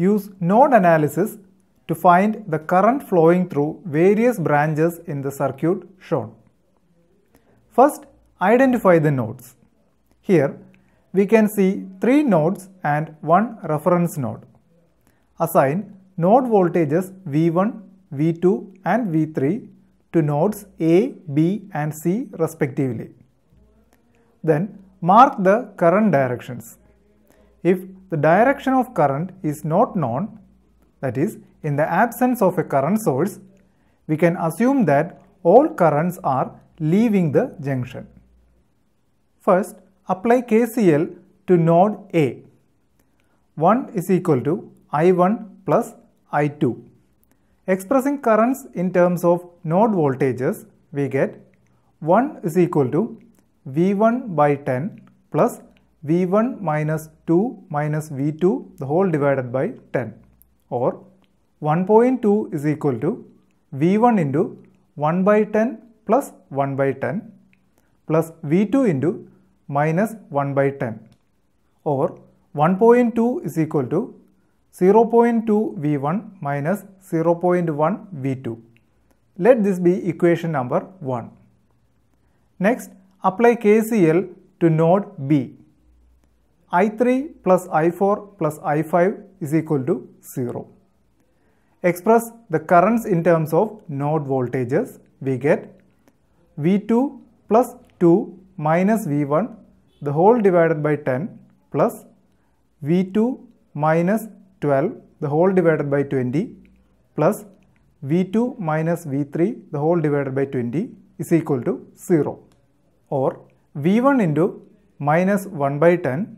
Use node analysis to find the current flowing through various branches in the circuit shown. First, identify the nodes. Here, we can see three nodes and one reference node. Assign node voltages V1, V2 and V3 to nodes A, B and C respectively. Then mark the current directions if the direction of current is not known, that is, in the absence of a current source, we can assume that all currents are leaving the junction. First, apply KCL to node A. 1 is equal to I1 plus I2. Expressing currents in terms of node voltages, we get 1 is equal to V1 by 10 plus v1 minus 2 minus v2 the whole divided by 10 or 1.2 is equal to v1 into 1 by 10 plus 1 by 10 plus v2 into minus 1 by 10 or 1.2 is equal to 0.2 v1 minus 0.1 v2. Let this be equation number 1. Next, apply KCL to node B i3 plus i4 plus i5 is equal to 0. Express the currents in terms of node voltages. We get V2 plus 2 minus V1 the whole divided by 10 plus V2 minus 12 the whole divided by 20 plus V2 minus V3 the whole divided by 20 is equal to 0 or V1 into minus 1 by 10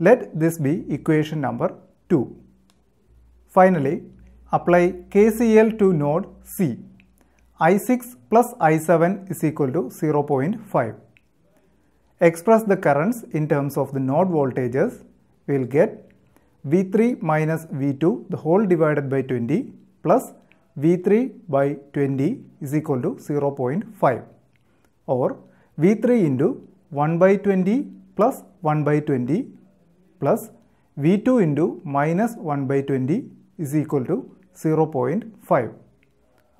Let this be equation number 2. Finally, apply KCL to node C. I6 plus I7 is equal to 0.5. Express the currents in terms of the node voltages. We will get V3 minus V2 the whole divided by 20 plus V3 by 20 is equal to 0.5 or V3 into 1 by 20 plus 1 by 20 plus V2 into minus 1 by 20 is equal to 0.5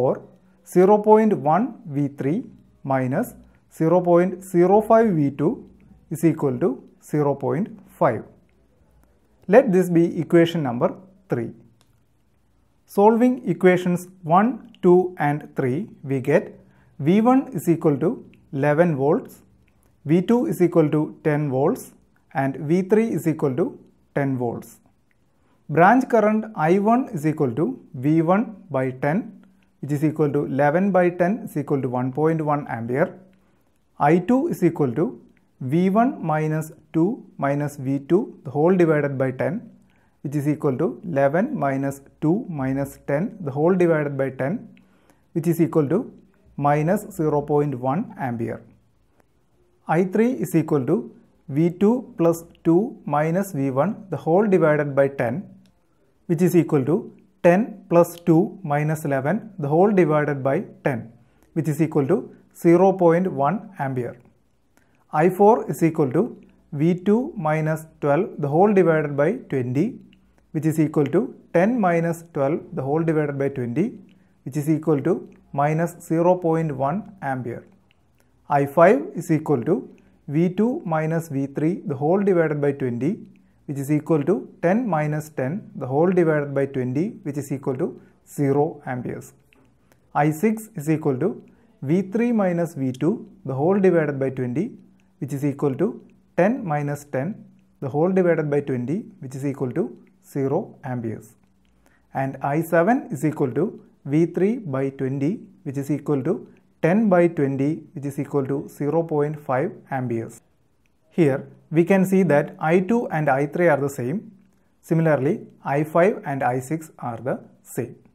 or 0.1 V3 minus 0.05 V2 is equal to 0.5. Let this be equation number 3. Solving equations 1, 2 and 3 we get V1 is equal to 11 volts, V2 is equal to 10 volts, and V3 is equal to 10 volts. Branch current I1 is equal to V1 by 10 which is equal to 11 by 10 is equal to 1.1 ampere. I2 is equal to V1 minus 2 minus V2 the whole divided by 10 which is equal to 11 minus 2 minus 10 the whole divided by 10 which is equal to minus 0.1 ampere. I3 is equal to V2 plus 2 minus V1 the whole divided by 10 which is equal to 10 plus 2 minus 11 the whole divided by 10 which is equal to 0.1 ampere. I4 is equal to V2 minus 12 the whole divided by 20 which is equal to 10 minus 12 the whole divided by 20 which is equal to minus 0.1 ampere. I5 is equal to V2 minus V3 the whole divided by 20 which is equal to 10 minus 10 the whole divided by 20 which is equal to 0 amperes. I6 is equal to V3 minus V2 the whole divided by 20 which is equal to 10 minus 10 the whole divided by 20 which is equal to 0 amperes. And I7 is equal to V3 by 20 which is equal to 10 by 20 which is equal to 0.5 amperes. Here we can see that I2 and I3 are the same. Similarly I5 and I6 are the same.